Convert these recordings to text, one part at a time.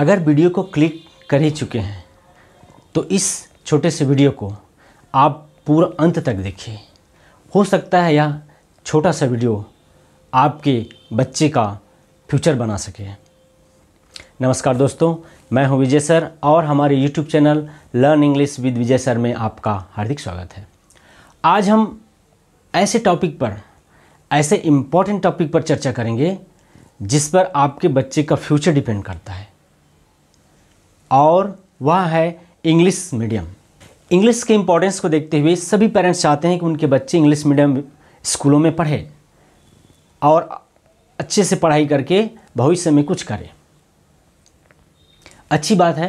अगर वीडियो को क्लिक कर ही चुके हैं तो इस छोटे से वीडियो को आप पूरा अंत तक देखिए हो सकता है यह छोटा सा वीडियो आपके बच्चे का फ्यूचर बना सके नमस्कार दोस्तों मैं हूं विजय सर और हमारे YouTube channel learn English with Vijay sir में आपका हार्दिक स्वागत है आज हम ऐसे टॉपिक पर ऐसे इम्पॉर्टेंट टॉपिक पर चर्चा करेंगे जिस पर आपके बच्चे का फ्यूचर डिपेंड करता है और वह है इंग्लिश मीडियम इंग्लिश के इम्पोर्टेंस को देखते हुए सभी पेरेंट्स चाहते हैं कि उनके बच्चे इंग्लिश मीडियम स्कूलों में पढ़े और अच्छे से पढ़ाई करके भविष्य में कुछ करें अच्छी बात है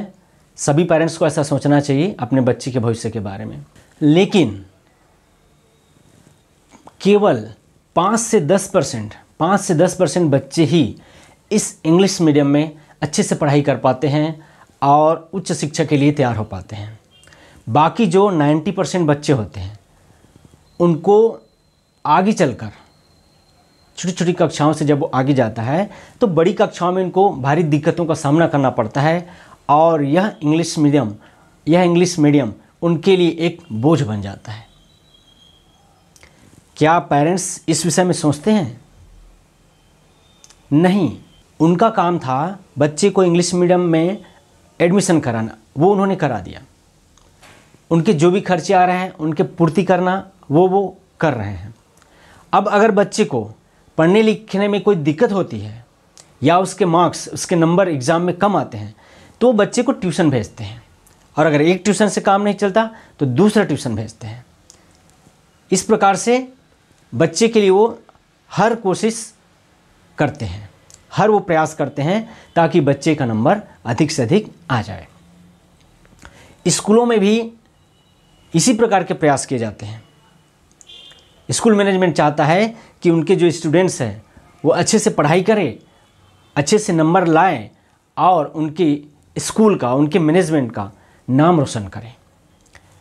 सभी पेरेंट्स को ऐसा सोचना चाहिए अपने बच्चे के भविष्य के बारे में लेकिन केवल पाँच से दस परसेंट पाँच से दस परसेंट बच्चे ही इस इंग्लिश मीडियम में अच्छे से पढ़ाई कर पाते हैं और उच्च शिक्षा के लिए तैयार हो पाते हैं बाकी जो 90 परसेंट बच्चे होते हैं उनको आगे चलकर छोटी छोटी कक्षाओं से जब वो आगे जाता है तो बड़ी कक्षाओं में इनको भारी दिक्कतों का सामना करना पड़ता है और यह इंग्लिश मीडियम यह इंग्लिश मीडियम उनके लिए एक बोझ बन जाता है क्या पेरेंट्स इस विषय में सोचते हैं नहीं उनका काम था बच्चे को इंग्लिश मीडियम में एडमिशन कराना वो उन्होंने करा दिया उनके जो भी खर्चे आ रहे हैं उनके पूर्ति करना वो वो कर रहे हैं अब अगर बच्चे को पढ़ने लिखने में कोई दिक्कत होती है या उसके मार्क्स उसके नंबर एग्ज़ाम में कम आते हैं तो वो बच्चे को ट्यूशन भेजते हैं और अगर एक ट्यूशन से काम नहीं चलता तो दूसरा ट्यूशन भेजते हैं इस प्रकार से बच्चे के लिए वो हर कोशिश करते हैं हर वो प्रयास करते हैं ताकि बच्चे का नंबर अधिक से अधिक आ जाए स्कूलों में भी इसी प्रकार के प्रयास किए जाते हैं स्कूल मैनेजमेंट चाहता है कि उनके जो स्टूडेंट्स हैं वो अच्छे से पढ़ाई करें अच्छे से नंबर लाएं और उनकी स्कूल का उनके मैनेजमेंट का नाम रोशन करें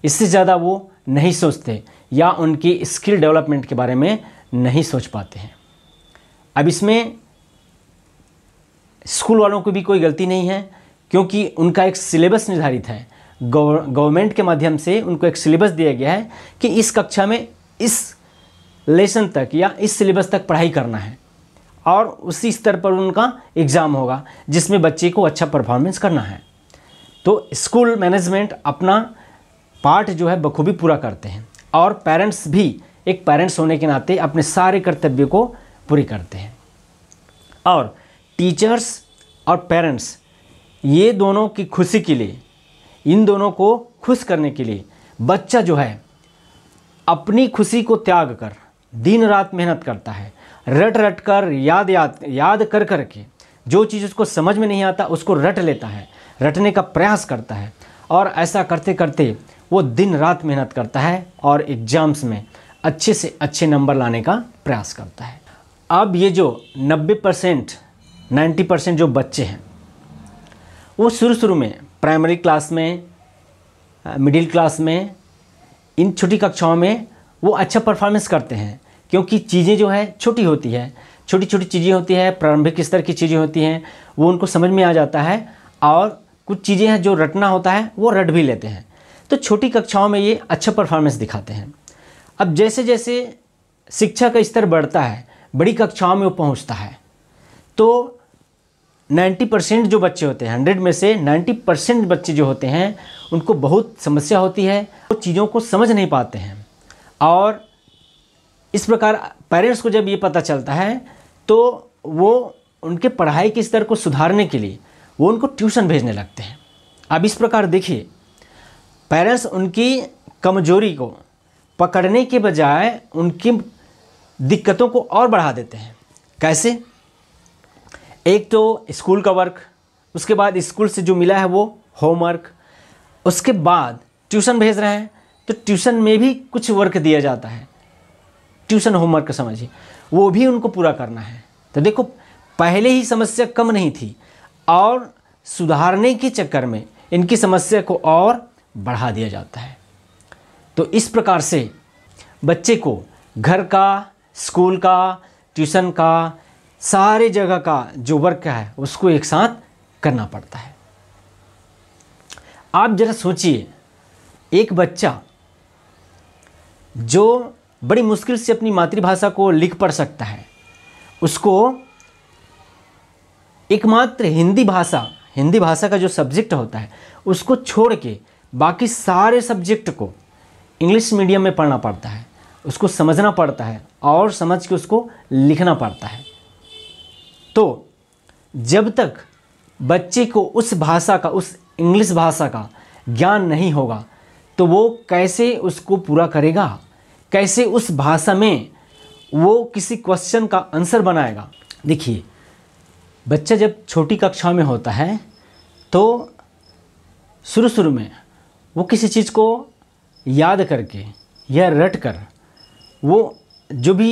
इससे ज़्यादा वो नहीं सोचते या उनकी स्किल डेवलपमेंट के बारे में नहीं सोच पाते हैं अब इसमें स्कूल वालों को भी कोई गलती नहीं है क्योंकि उनका एक सिलेबस निर्धारित है गवर्नमेंट के माध्यम से उनको एक सिलेबस दिया गया है कि इस कक्षा में इस लेसन तक या इस सिलेबस तक पढ़ाई करना है और उसी स्तर पर उनका एग्ज़ाम होगा जिसमें बच्चे को अच्छा परफॉर्मेंस करना है तो स्कूल मैनेजमेंट अपना पार्ट जो है बखूबी पूरा करते हैं और पेरेंट्स भी एक पेरेंट्स होने के नाते अपने सारे कर्तव्य को पूरी करते हैं और टीचर्स और पेरेंट्स ये दोनों की खुशी के लिए इन दोनों को खुश करने के लिए बच्चा जो है अपनी खुशी को त्याग कर दिन रात मेहनत करता है रट रट कर याद याद याद कर कर के जो चीज़ उसको समझ में नहीं आता उसको रट लेता है रटने का प्रयास करता है और ऐसा करते करते वो दिन रात मेहनत करता है और एग्ज़ाम्स में अच्छे से अच्छे नंबर लाने का प्रयास करता है अब ये जो 90 परसेंट नाइन्टी परसेंट जो बच्चे हैं वो शुरू शुरू में प्राइमरी क्लास में मिडिल क्लास में इन छोटी कक्षाओं में वो अच्छा परफॉर्मेंस करते हैं क्योंकि चीज़ें जो है छोटी होती है छोटी छोटी चीज़ें होती है प्रारंभिक स्तर की चीज़ें होती हैं वो उनको समझ में आ जाता है और कुछ चीज़ें हैं जो रटना होता है वो रट भी लेते हैं तो छोटी कक्षाओं में ये अच्छा परफॉर्मेंस दिखाते हैं अब जैसे जैसे शिक्षा का स्तर बढ़ता है बड़ी कक्षाओं में वो पहुँचता है तो 90 परसेंट जो बच्चे होते हैं 100 में से 90 परसेंट बच्चे जो होते हैं उनको बहुत समस्या होती है वो चीज़ों को समझ नहीं पाते हैं और इस प्रकार पेरेंट्स को जब ये पता चलता है तो वो उनके पढ़ाई के स्तर को सुधारने के लिए वो उनको ट्यूशन भेजने लगते हैं अब इस प्रकार देखिए पेरेंट्स उनकी कमजोरी को पकड़ने के बजाय उनकी दिक्कतों को और बढ़ा देते हैं कैसे एक तो स्कूल का वर्क उसके बाद स्कूल से जो मिला है वो होमवर्क उसके बाद ट्यूशन भेज रहे हैं तो ट्यूशन में भी कुछ वर्क दिया जाता है ट्यूशन होमवर्क समझिए वो भी उनको पूरा करना है तो देखो पहले ही समस्या कम नहीं थी और सुधारने के चक्कर में इनकी समस्या को और बढ़ा दिया जाता है तो इस प्रकार से बच्चे को घर का स्कूल का ट्यूशन का सारी जगह का जो वर्क है उसको एक साथ करना पड़ता है आप जरा सोचिए एक बच्चा जो बड़ी मुश्किल से अपनी मातृभाषा को लिख पढ़ सकता है उसको एकमात्र हिंदी भाषा हिंदी भाषा का जो सब्जेक्ट होता है उसको छोड़ के बाकी सारे सब्जेक्ट को इंग्लिश मीडियम में पढ़ना पड़ता है उसको समझना पड़ता है और समझ के उसको लिखना पड़ता है तो जब तक बच्चे को उस भाषा का उस इंग्लिश भाषा का ज्ञान नहीं होगा तो वो कैसे उसको पूरा करेगा कैसे उस भाषा में वो किसी क्वेश्चन का आंसर बनाएगा देखिए बच्चा जब छोटी कक्षा में होता है तो शुरू शुरू में वो किसी चीज़ को याद करके या रट कर वो जो भी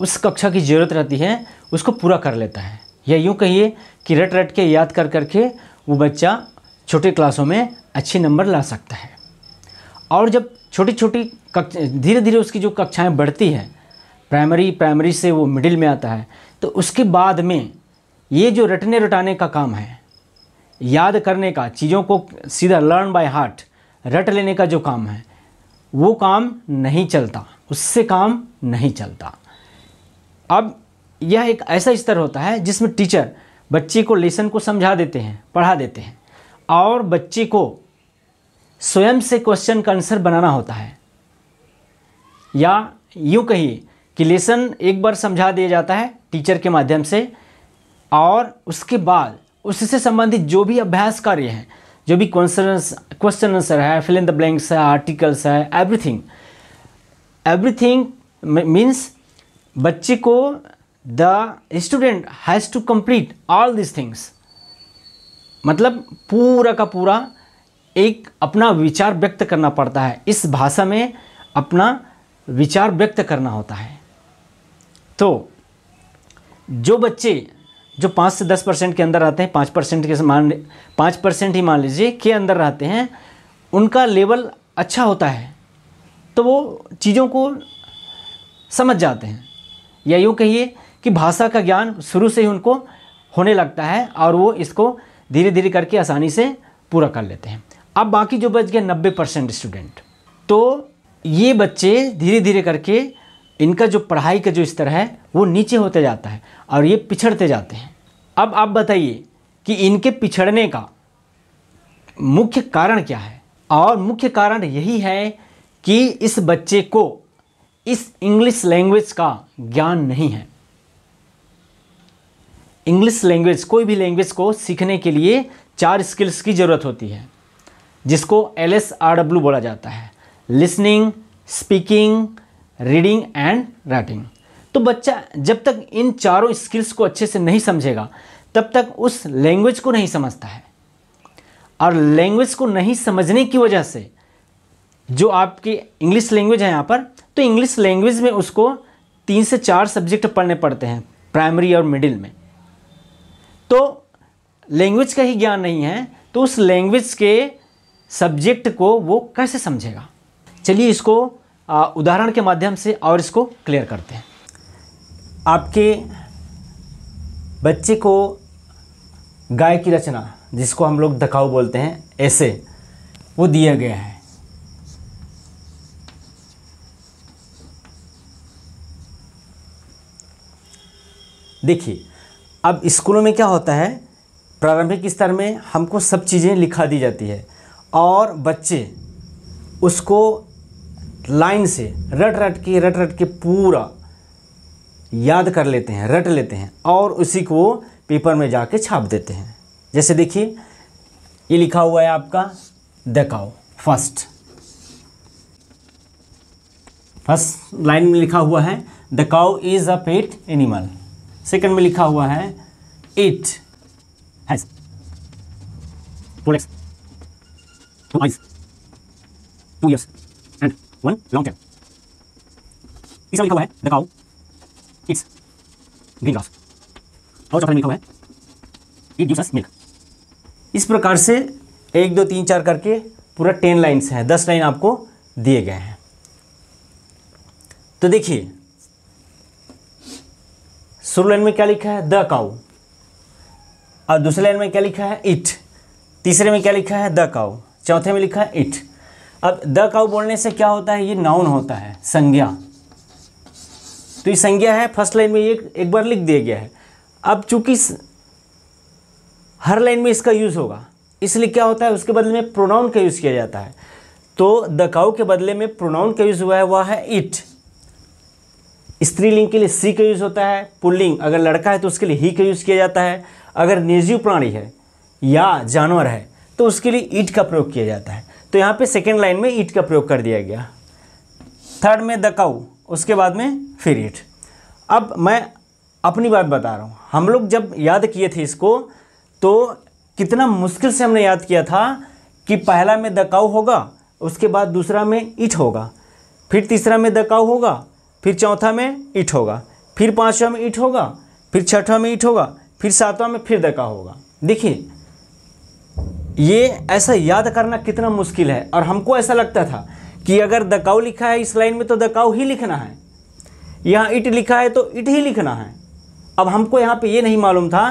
उस कक्षा की ज़रूरत रहती है उसको पूरा कर लेता है या यूँ कहिए कि रट रट के याद कर करके वो बच्चा छोटे क्लासों में अच्छे नंबर ला सकता है और जब छोटी छोटी कक्षा धीरे धीरे उसकी जो कक्षाएँ बढ़ती हैं प्राइमरी प्राइमरी से वो मिडिल में आता है तो उसके बाद में ये जो रटने रटाने का काम है याद करने का चीज़ों को सीधा लर्न बाय हार्ट रट लेने का जो काम है वो काम नहीं चलता उससे काम नहीं चलता अब यह एक ऐसा स्तर होता है जिसमें टीचर बच्चे को लेसन को समझा देते हैं पढ़ा देते हैं और बच्चे को स्वयं से क्वेश्चन का आंसर बनाना होता है या यूँ कहिए कि लेसन एक बार समझा दिया जाता है टीचर के माध्यम से और उसके बाद उससे संबंधित जो भी अभ्यास कार्य हैं जो भी क्वेश्चन क्वेश्चन आंसर है फिल इन द ब्लैंक्स है आर्टिकल्स है एवरीथिंग एवरीथिंग मीन्स बच्चे को the student has to complete all this things मतलब पूरा का पूरा एक अपना विचार व्यक्त करना पड़ता है इस भाषा में अपना विचार व्यक्त करना होता है तो जो बच्चे जो पाँच से दस परसेंट के अंदर आते हैं पाँच परसेंट के मान पाँच परसेंट ही मान लीजिए के अंदर रहते हैं उनका लेवल अच्छा होता है तो वो चीज़ों को समझ जाते हैं या यूँ कहिए कि भाषा का ज्ञान शुरू से ही उनको होने लगता है और वो इसको धीरे धीरे करके आसानी से पूरा कर लेते हैं अब बाकी जो बच गए नब्बे परसेंट स्टूडेंट तो ये बच्चे धीरे धीरे करके इनका जो पढ़ाई का जो स्तर है वो नीचे होते जाता है और ये पिछड़ते जाते हैं अब आप बताइए कि इनके पिछड़ने का मुख्य कारण क्या है और मुख्य कारण यही है कि इस बच्चे को इस इंग्लिश लैंग्वेज का ज्ञान नहीं है इंग्लिश लैंग्वेज कोई भी लैंग्वेज को सीखने के लिए चार स्किल्स की ज़रूरत होती है जिसको एल एस आर डब्ल्यू बोला जाता है listening speaking reading and writing तो बच्चा जब तक इन चारों स्किल्स को अच्छे से नहीं समझेगा तब तक उस लैंग्वेज को नहीं समझता है और लैंग्वेज को नहीं समझने की वजह से जो आपकी इंग्लिश लैंग्वेज है यहाँ पर तो इंग्लिश लैंग्वेज में उसको तीन से चार सब्जेक्ट पढ़ने पड़ते हैं प्राइमरी और मिडिल में तो लैंग्वेज का ही ज्ञान नहीं है तो उस लैंग्वेज के सब्जेक्ट को वो कैसे समझेगा चलिए इसको उदाहरण के माध्यम से और इसको क्लियर करते हैं आपके बच्चे को गाय की रचना जिसको हम लोग दखाऊ बोलते हैं ऐसे वो दिया गया है देखिए अब स्कूलों में क्या होता है प्रारंभिक स्तर में हमको सब चीज़ें लिखा दी जाती है और बच्चे उसको लाइन से रट रट के रट रट के पूरा याद कर लेते हैं रट लेते हैं और उसी को वो पेपर में जाके छाप देते हैं जैसे देखिए ये लिखा हुआ है आपका द फर्स्ट फर्स्ट लाइन में लिखा हुआ है the cow is a pet animal second में लिखा हुआ है it has two eyes two and one long तीसरा लिखा हुआ है इट्स ग्रीन ग्रास और चौथा लिखा हुआ है इट गिव्स मिल्क इस प्रकार से एक दो तीन चार करके पूरा टेन लाइन्स हैं दस लाइन आपको दिए गए हैं तो देखिए शुरू लाइन में क्या लिखा है द काउ और दूसरे लाइन में क्या लिखा है इट तीसरे में क्या लिखा है द काउ चौथे में लिखा है इट अब द काउ बोलने से क्या होता है ये नाउन होता है संज्ञा तो ये संज्ञा है फर्स्ट लाइन में ये एक बार लिख दिया गया है अब चूंकि हर लाइन में इसका यूज़ होगा इसलिए क्या होता है उसके बदले में प्रोनाउन का यूज़ किया जाता है तो द काऊ के बदले में प्रोनाउन का यूज़ हुआ है वह है इट स्त्रीलिंग के लिए सी का यूज़ होता है पुल्लिंग अगर लड़का है तो उसके लिए ही का यूज़ किया जाता है अगर निर्जीव प्राणी है या जानवर है तो उसके लिए ईट का प्रयोग किया जाता है तो यहाँ पे सेकेंड लाइन में ईट का प्रयोग कर दिया गया थर्ड में द काउ उसके बाद में फिर ईट अब मैं अपनी बात बता रहा हूँ हम लोग जब याद किए थे इसको तो कितना मुश्किल से हमने याद किया था कि पहला में द काउ होगा उसके बाद दूसरा में ईट होगा फिर तीसरा में द काउ होगा फिर चौथा में ईट होगा फिर पाँचवा में ईट होगा फिर छठवा में ईट होगा फिर सातवा में फिर दका होगा देखिए ये ऐसा याद करना कितना मुश्किल है और हमको ऐसा लगता था कि अगर दकाऊ लिखा है इस लाइन में तो दकाऊ ही लिखना है यहाँ इट लिखा है तो इट ही लिखना है अब हमको यहाँ पे ये नहीं मालूम था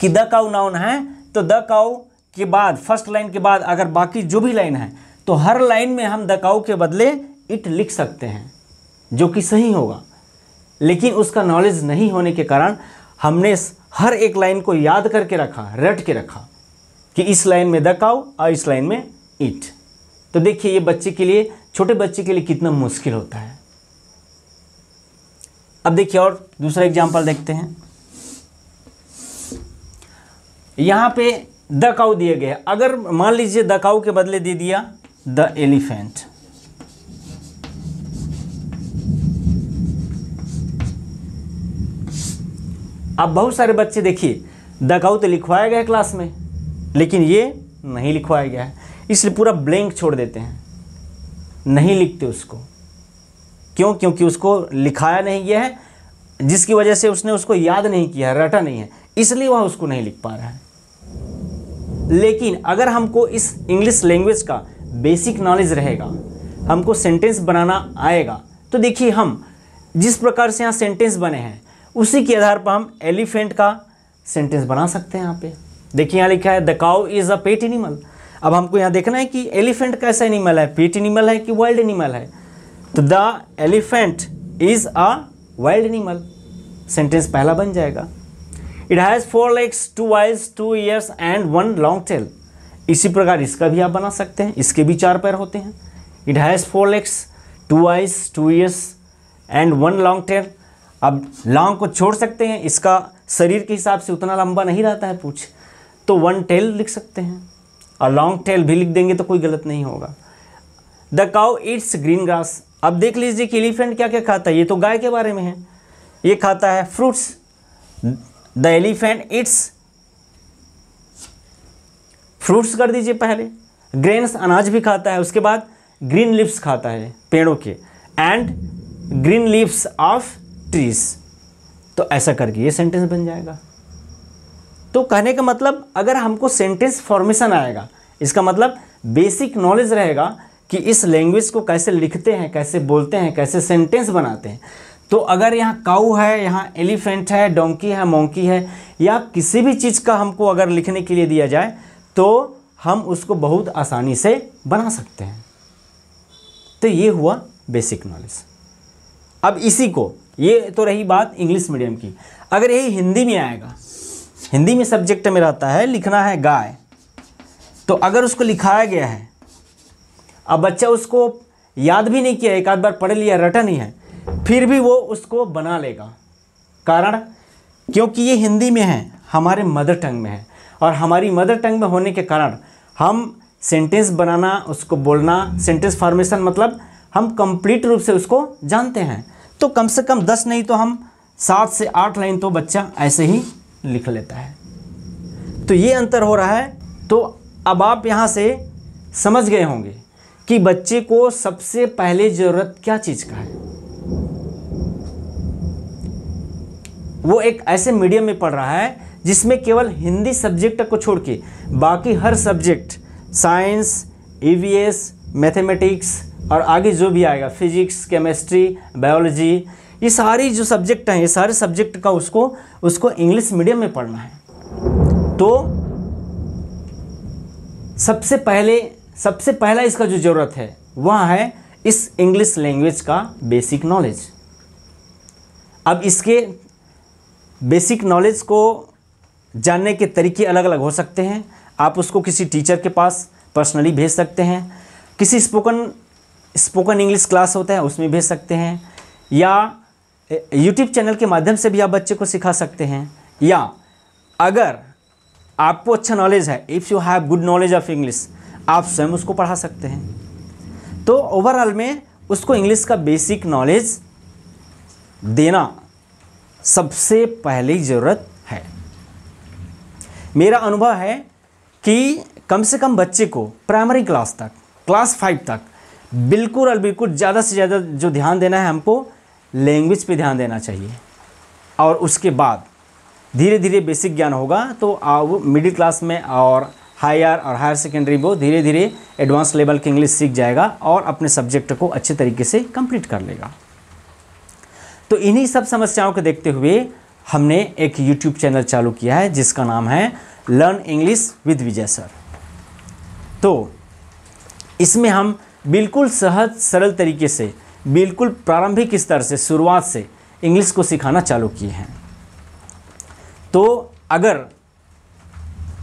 कि द काउ नाउन है तो द काउ के बाद फर्स्ट लाइन के बाद अगर बाकी जो भी लाइन है तो हर लाइन में हम द काउ के बदले इट लिख सकते हैं जो कि सही होगा लेकिन उसका नॉलेज नहीं होने के कारण हमने हर एक लाइन को याद करके रखा रट के रखा कि इस लाइन में द काउ और इस लाइन में इट तो देखिए ये बच्चे के लिए छोटे बच्चे के लिए कितना मुश्किल होता है अब देखिए और दूसरा एग्जाम्पल देखते हैं यहां पे द काउ दिया गया अगर मान लीजिए द काउ के बदले दे दिया द एलिफेंट अब बहुत सारे बच्चे देखिए दगाऊ तो लिखवाया गया है क्लास में लेकिन ये नहीं लिखवाया गया है इसलिए पूरा ब्लैंक छोड़ देते हैं नहीं लिखते उसको क्यों क्योंकि उसको लिखाया नहीं गया है जिसकी वजह से उसने उसको याद नहीं किया है रटा नहीं है इसलिए वह उसको नहीं लिख पा रहा है लेकिन अगर हमको इस इंग्लिश लैंग्वेज का बेसिक नॉलेज रहेगा हमको सेंटेंस बनाना आएगा तो देखिए हम जिस प्रकार से यहाँ सेंटेंस बने हैं उसी के आधार पर हम एलिफेंट का सेंटेंस बना सकते हैं यहाँ पे देखिए यहाँ लिखा है the cow is a pet animal अब हमको यहाँ देखना है कि एलिफेंट कैसा एनिमल है पेट एनिमल है कि वाइल्ड एनिमल है तो the elephant is a wild animal sentence पहला बन जाएगा it has four legs two eyes two ears and one long tail इसी प्रकार इसका भी आप बना सकते हैं इसके भी चार पैर होते हैं it has four legs two eyes two ears and one long tail अब लॉन्ग को छोड़ सकते हैं इसका शरीर के हिसाब से उतना लंबा नहीं रहता है पूछ तो वन टेल लिख सकते हैं और लॉन्ग टेल भी लिख देंगे तो कोई गलत नहीं होगा the cow eats green grass अब देख लीजिए कि एलिफेंट क्या क्या खाता है ये तो गाय के बारे में है ये खाता है fruits the elephant eats fruits कर दीजिए पहले ग्रेन्स अनाज भी खाता है उसके बाद ग्रीन लिप्स खाता है पेड़ों के and green leaves of trees तो ऐसा करके ये सेंटेंस बन जाएगा तो कहने का मतलब अगर हमको सेंटेंस फॉर्मेशन आएगा इसका मतलब बेसिक नॉलेज रहेगा कि इस लैंग्वेज को कैसे लिखते हैं कैसे बोलते हैं कैसे सेंटेंस बनाते हैं तो अगर यहाँ काउ है यहाँ एलिफेंट है डोंकी है मोंकी है या किसी भी चीज़ का हमको अगर लिखने के लिए दिया जाए तो हम उसको बहुत आसानी से बना सकते हैं तो ये हुआ बेसिक नॉलेज अब इसी को ये तो रही बात इंग्लिश मीडियम की अगर यही हिंदी में आएगा हिंदी में सब्जेक्ट में रहता है लिखना है गाय तो अगर उसको लिखाया गया है अब बच्चा उसको याद भी नहीं किया एक आध बार पढ़ लिया रटा नहीं है फिर भी वो उसको बना लेगा कारण क्योंकि ये हिंदी में है हमारे मदर टंग में है और हमारी मदर टंग में होने के कारण हम सेंटेंस बनाना उसको बोलना सेंटेंस फॉर्मेशन मतलब हम कंप्लीट रूप से उसको जानते हैं तो कम से कम दस नहीं तो हम सात से आठ लाइन तो बच्चा ऐसे ही लिख लेता है तो ये अंतर हो रहा है तो अब आप यहाँ से समझ गए होंगे कि बच्चे को सबसे पहले ज़रूरत क्या चीज़ का है वो एक ऐसे मीडियम में पढ़ रहा है जिसमें केवल हिंदी सब्जेक्ट को छोड़ के बाकी हर सब्जेक्ट साइंस ई मैथमेटिक्स और आगे जो भी आएगा फिजिक्स केमिस्ट्री बायोलॉजी ये सारी जो सब्जेक्ट हैं ये सारे सब्जेक्ट का उसको उसको इंग्लिश मीडियम में पढ़ना है तो सबसे पहले सबसे पहला इसका जो ज़रूरत है वह है इस इंग्लिश लैंग्वेज का बेसिक नॉलेज अब इसके बेसिक नॉलेज को जानने के तरीके अलग अलग हो सकते हैं आप उसको किसी टीचर के पास पर्सनली भेज सकते हैं किसी स्पोकन स्पोकन इंग्लिश क्लास होता है उसमें भेज सकते हैं या यूट्यूब चैनल के माध्यम से भी आप बच्चे को सिखा सकते हैं या अगर आपको अच्छा नॉलेज है if you have good knowledge of English आप स्वयं उसको पढ़ा सकते हैं तो ओवरऑल में उसको इंग्लिश का बेसिक नॉलेज देना सबसे पहली ज़रूरत है मेरा अनुभव है कि कम से कम बच्चे को प्राइमरी क्लास तक क्लास फाइव तक बिल्कुल और बिल्कुल ज़्यादा से ज़्यादा जो ध्यान देना है हमको लैंग्वेज पे ध्यान देना चाहिए और उसके बाद धीरे धीरे बेसिक ज्ञान होगा तो अब मिडिल क्लास में और हायर और हायर सेकेंडरी वो धीरे धीरे एडवांस लेवल की इंग्लिश सीख जाएगा और अपने सब्जेक्ट को अच्छे तरीके से कंप्लीट कर लेगा तो इन्हीं सब समस्याओं को देखते हुए हमने एक यूट्यूब चैनल चालू किया है जिसका नाम है learn English with Vijay sir तो इसमें हम बिल्कुल सहज सरल तरीके से बिल्कुल प्रारंभिक स्तर से शुरुआत से इंग्लिश को सिखाना चालू किए हैं तो अगर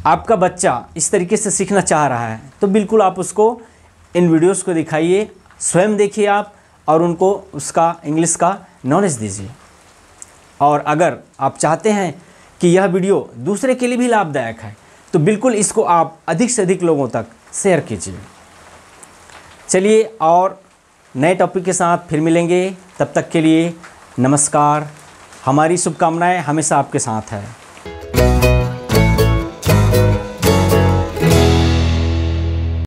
आपका बच्चा इस तरीके से सीखना चाह रहा है तो बिल्कुल आप उसको इन वीडियोस को दिखाइए स्वयं देखिए आप और उनको उसका इंग्लिश का नॉलेज दीजिए और अगर आप चाहते हैं कि यह वीडियो दूसरे के लिए भी लाभदायक है तो बिल्कुल इसको आप अधिक से अधिक लोगों तक शेयर कीजिए चलिए और नए टॉपिक के साथ फिर मिलेंगे तब तक के लिए नमस्कार हमारी शुभकामनाएं हमेशा आपके साथ है